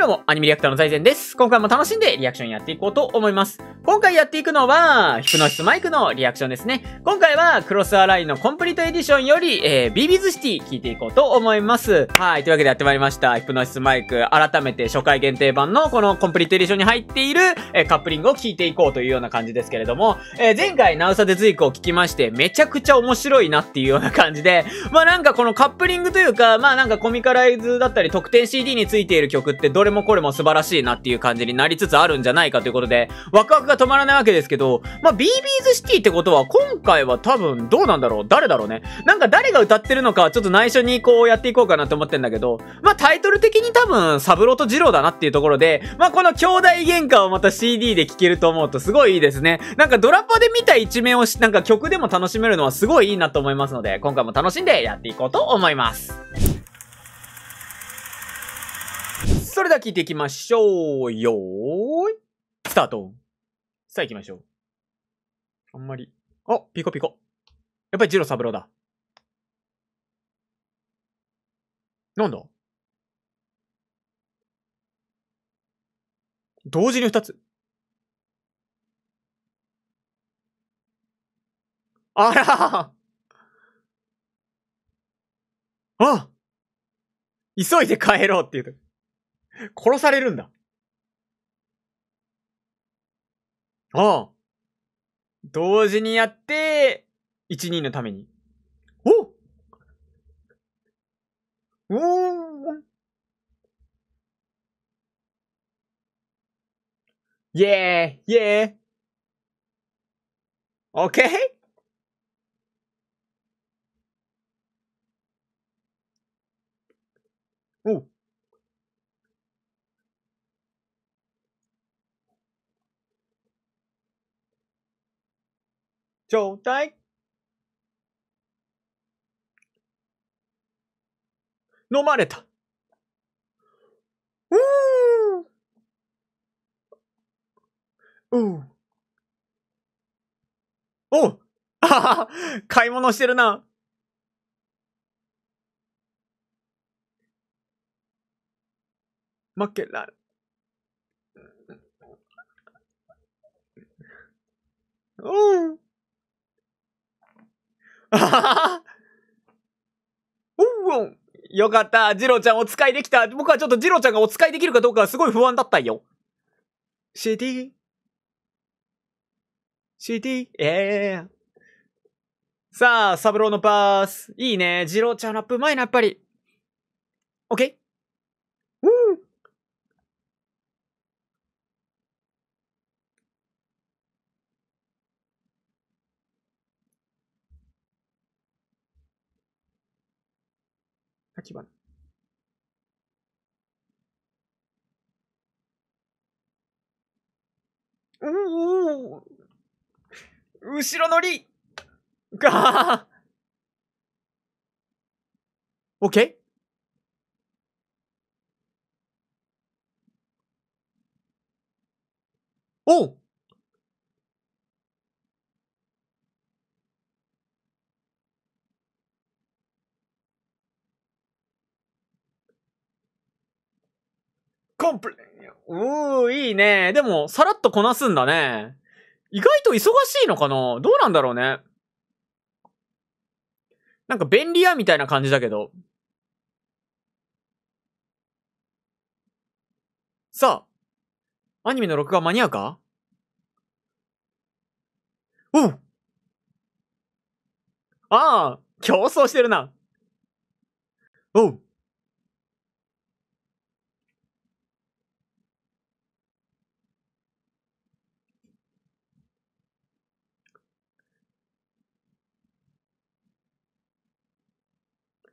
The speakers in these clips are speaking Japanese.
どうも、アニメリアクターの財前です。今回も楽しんでリアクションやっていこうと思います。今回やっていくのは、ヒプノシスマイクのリアクションですね。今回は、クロスアラインのコンプリートエディションより、えー、ビビズシティ聞いていこうと思います。はい、というわけでやってまいりました。ヒプノシスマイク、改めて初回限定版のこのコンプリートエディションに入っている、えー、カップリングを聞いていこうというような感じですけれども、えー、前回ナウサデズイクを聞きまして、めちゃくちゃ面白いなっていうような感じで、まあなんかこのカップリングというか、まあなんかコミカライズだったり特典 CD についている曲ってどれれもこれも素晴らしいなっていう感じになりつつあるんじゃないかということで、ワクワクが止まらないわけですけど、まあ、BB's シティってことは今回は多分どうなんだろう誰だろうねなんか誰が歌ってるのかちょっと内緒にこうやっていこうかなと思ってんだけど、まあ、タイトル的に多分サブロとジローだなっていうところで、まあ、この兄弟喧嘩をまた CD で聴けると思うとすごいいいですね。なんかドラパで見た一面をし、なんか曲でも楽しめるのはすごいいいなと思いますので、今回も楽しんでやっていこうと思います。それでは聞いていきましょう。よーい。スタート。さあ行きましょう。あんまり。あ、ピコピコ。やっぱりジロ三郎だ。なんだ同時に二つ。あらあ急いで帰ろうって言うと。殺されるんだ。ああ。同時にやって、一人のために。おおーイェーイイェーイオッケーちょうだい飲まれたうーんうーおあは買い物してるな負けられ。うん。うんうん。よかった。ジロちゃんお使いできた。僕はちょっとジロちゃんがお使いできるかどうかすごい不安だったよ。シティシティええー、さあ、サブローのパース。いいね。ジロちゃんラップうまいな、やっぱり。オッケー秋花うお後ろ乗りがーケーおうンプレ、うー、いいね。でも、さらっとこなすんだね。意外と忙しいのかなどうなんだろうね。なんか便利屋みたいな感じだけど。さあ、アニメの録画間に合うかおうああ、競争してるな。おう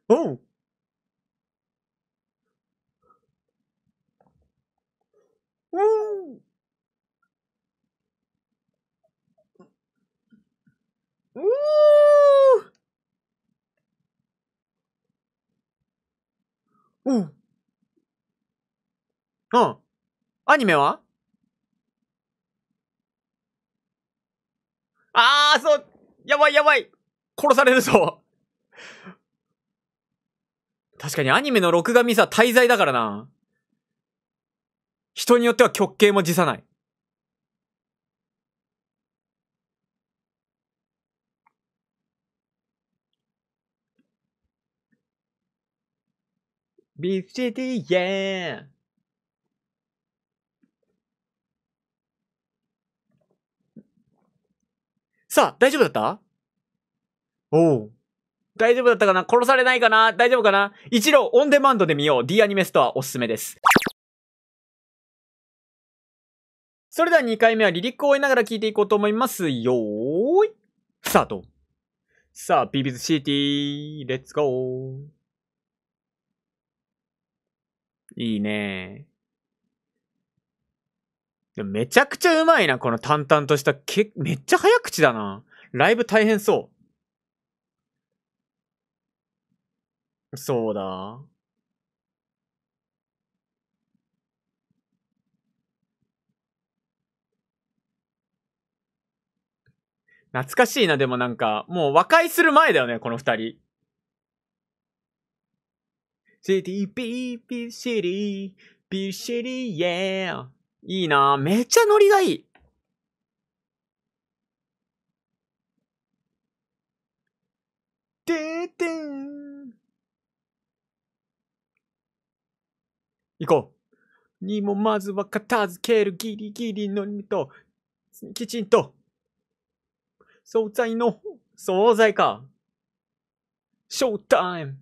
うん。うん。うーうん。うん。アニメはああ、そう、やばいやばい。殺されるぞ。確かにアニメの録画見さ、滞在だからな。人によっては極刑も辞さない。ビーフシティ、イェーンさあ、大丈夫だったおう。大丈夫だったかな殺されないかな大丈夫かな一郎オンデマンドで見よう。D アニメストアおすすめです。それでは2回目はリリックを追いながら聞いていこうと思います。よーい。スタート。さあ、ビビズシティ、レッツゴー。いいねー。めちゃくちゃうまいな、この淡々とした、け、めっちゃ早口だな。ライブ大変そう。そうだ。懐かしいな、でもなんか、もう和解する前だよね、この二人。シティピーピーシリー、ピーシリー、イェー。いいなめっちゃノリがいい。てーてー。行こう。にもまずは片付けるギリギリの身と、きちんと、惣菜の、惣菜か。ショータイム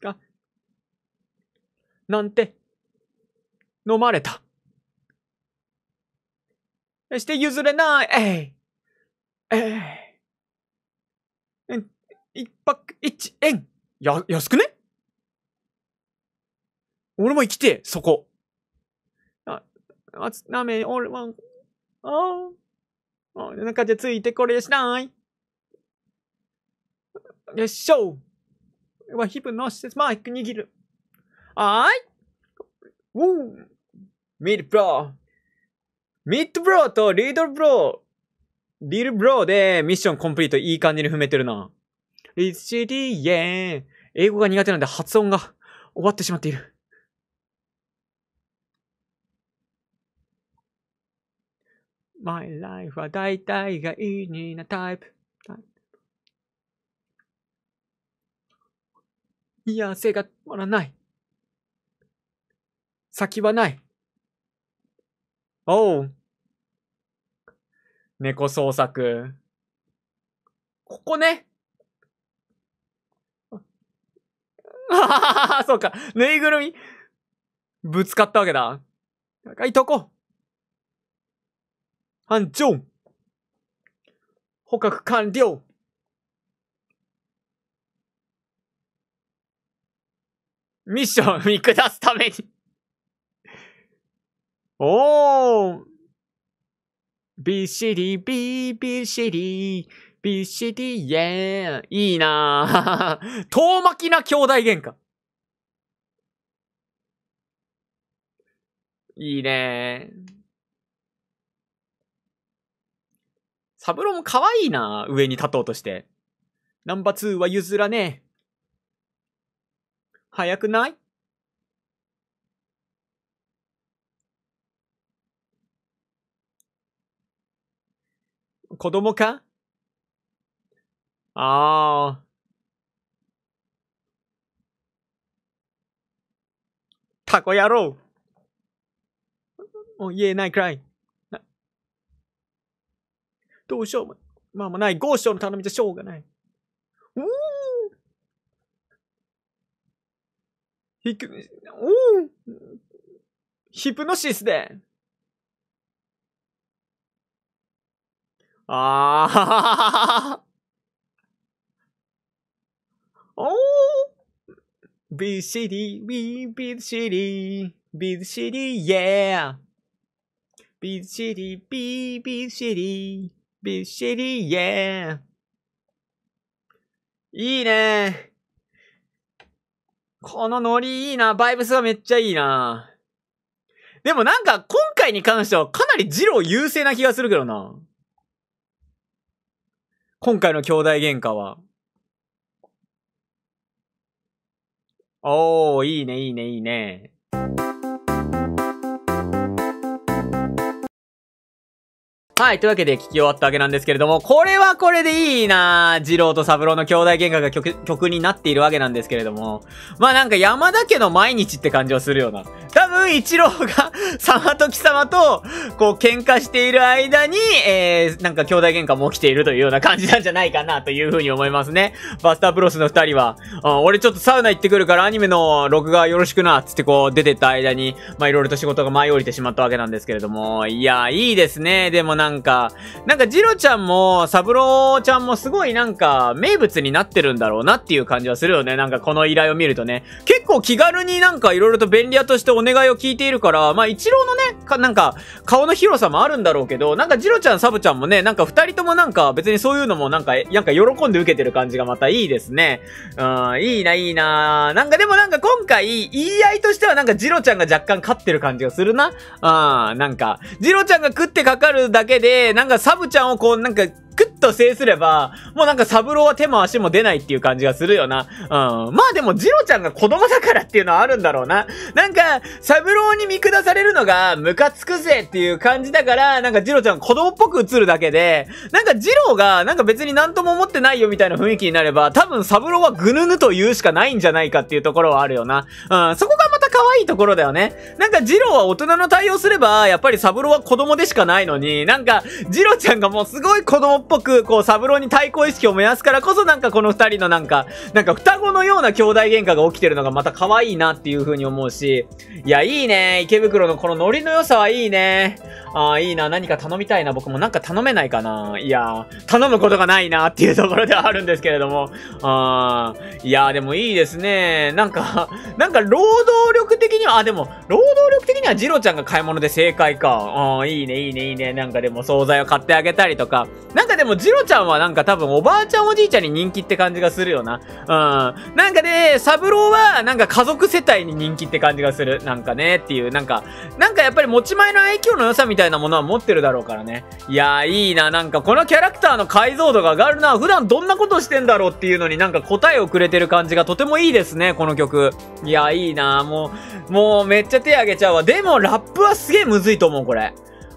が、なんて、飲まれた。して譲れないえいえい一泊一円や、安くね俺も生きて、そこ。あ、あつ、なめ、俺は、ああ、あ、なんかじゃついてこれしないよっしょわ、ヒプの施設マイク握る。あーいうぅミルブローミッドブローとリードブローリルブローでミッションコンプリートいい感じに踏めてるな。リッディーェーン英語が苦手なんで発音が終わってしまっている。My life は大体がいいになタイプ。いや、せが止まらない。先はない。おう。猫捜索。ここね。あははは、そうか。ぬいぐるみ。ぶつかったわけだ。高いとこ。ョン。捕獲完了ミッション見下すためにおーびっしりび c d っしりびっしりイェーいいなぁ。遠巻きな兄弟喧嘩。いいねー。サブロも可愛いな、上に立とうとして。ナンバー2は譲らねえ。早くない子供かああ。タコ野郎もう言えないくらい。どうしようも、まあもない。合章の頼みじゃしょうがない。うーん。ひく、うん。ヒプノシスで。ああ。おー !Be the city, we be the city, be the city, yeah! Be the city, be, be the city. びっしり、イェーいいねこのノリいいな。バイブスはめっちゃいいな。でもなんか今回に関してはかなりジロー優勢な気がするけどな。今回の兄弟喧嘩は。おー、いいね、いいね、いいね。はい、というわけで聞き終わったわけなんですけれども、これはこれでいいなぁ。二郎と三郎の兄弟喧嘩が曲、曲になっているわけなんですけれども、まあなんか山田家の毎日って感じはするよな。分、一郎が、様と貴様と、こう、喧嘩している間に、えー、なんか兄弟喧嘩も起きているというような感じなんじゃないかな、というふうに思いますね。バスタープロスの二人は、俺ちょっとサウナ行ってくるからアニメの録画よろしくな、つってこう、出てった間に、まいろいろと仕事が舞い降りてしまったわけなんですけれども、いや、いいですね。でもなんか、なんかジロちゃんも、サブローちゃんもすごいなんか、名物になってるんだろうなっていう感じはするよね。なんかこの依頼を見るとね。結構気軽になんかいろいろと便利屋としてお願いをを聞いているから、まあ、一郎のね、か、なんか、顔の広さもあるんだろうけど、なんか、ジロちゃん、サブちゃんもね、なんか、二人ともなんか、別にそういうのもなんか、なんか、喜んで受けてる感じがまたいいですね。うん、いいな、いいな。なんか、でもなんか、今回、言い合いとしてはなんか、ジロちゃんが若干勝ってる感じがするな。ああ、なんか、ジロちゃんが食ってかかるだけで、なんか、サブちゃんをこう、なんか、クッと制すれば、もうなんかサブローは手も足も出ないっていう感じがするよな。うん。まあでも、ジロちゃんが子供だからっていうのはあるんだろうな。なんか、サブローに見下されるのがムカつくぜっていう感じだから、なんかジロちゃん子供っぽく映るだけで、なんかジロがなんか別に何とも思ってないよみたいな雰囲気になれば、多分サブローはぐぬぬと言うしかないんじゃないかっていうところはあるよな。うん。そこがまた可愛いところだよね。なんかジロは大人の対応すれば、やっぱりサブローは子供でしかないのに、なんか、ジロちゃんがもうすごい子供っぽく、こう、サブローに対抗意識を燃やすからこそ、なんかこの二人のなんか、なんか双子のような兄弟喧嘩が起きてるのがまた可愛いなっていう風に思うし、いや、いいね。池袋のこのノリの良さはいいね。ああ、いいな。何か頼みたいな。僕もなんか頼めないかな。いや、頼むことがないなっていうところではあるんですけれども。ああ、いや、でもいいですね。なんか、なんか労働力的には、あ、でも、労働力的にはジロちゃんが買い物で正解か。ああ、いいね、いいね、いいね。なんかでも惣菜を買ってあげたりとか。なんかででもジロちゃんはなんか多分おばあちゃんおじいちゃんに人気って感じがするよな。うん。なんかね、サブローはなんか家族世帯に人気って感じがする。なんかね、っていう。なんか、なんかやっぱり持ち前の愛嬌の良さみたいなものは持ってるだろうからね。いやー、いいな。なんかこのキャラクターの解像度が上がるな。普段どんなことしてんだろうっていうのになんか答えをくれてる感じがとてもいいですね、この曲。いやー、いいな。もう、もうめっちゃ手あげちゃうわ。でもラップはすげえむずいと思う、これ。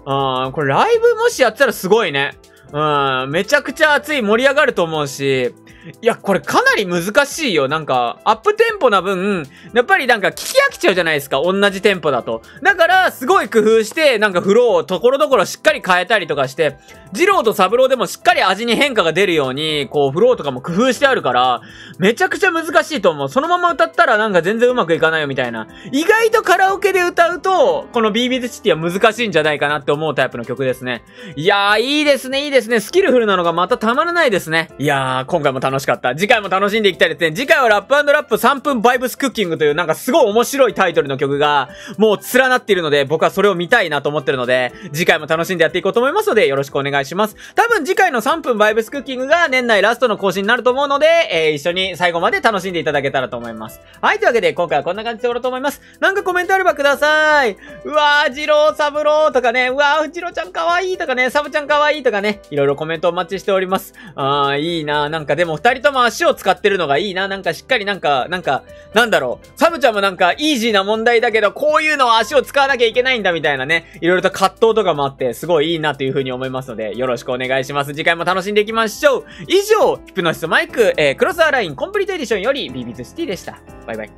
うん、これライブもしやってたらすごいね。うん、めちゃくちゃ熱い盛り上がると思うし、いや、これかなり難しいよ。なんか、アップテンポな分、やっぱりなんか聞き飽きちゃうじゃないですか。同じテンポだと。だから、すごい工夫して、なんかフローをところどころしっかり変えたりとかして、ジローとサブローでもしっかり味に変化が出るように、こう、フローとかも工夫してあるから、めちゃくちゃ難しいと思う。そのまま歌ったらなんか全然うまくいかないよみたいな。意外とカラオケで歌うと、この BB シティは難しいんじゃないかなって思うタイプの曲ですね。いやー、いいですね、いいですね。スキルフルなのがまたたまらないですね。いやー、今回も楽し楽しかった。次回も楽しんでいきたいですね。次回はラップラップ3分バイブスクッキングというなんかすごい面白いタイトルの曲がもう連なっているので僕はそれを見たいなと思ってるので次回も楽しんでやっていこうと思いますのでよろしくお願いします。多分次回の3分バイブスクッキングが年内ラストの更新になると思うので、えー、一緒に最後まで楽しんでいただけたらと思います。はい、というわけで今回はこんな感じで終わろうと思います。なんかコメントあればください。うわー、ジローサブローとかね、うわー、ジローちゃんかわいいとかね、サブちゃんかわいいとかね、いろいろコメントお待ちしております。あー、いいなー、なんかでも二人とも足を使ってるのがいいな。なんかしっかりなんか、なんか、なんだろう。サムちゃんもなんかイージーな問題だけど、こういうのは足を使わなきゃいけないんだみたいなね。いろいろと葛藤とかもあって、すごいいいなというふうに思いますので、よろしくお願いします。次回も楽しんでいきましょう。以上、ヒプノシスマイク、えー、クロスアラインコンプリートエディションより、ビビズシティでした。バイバイ。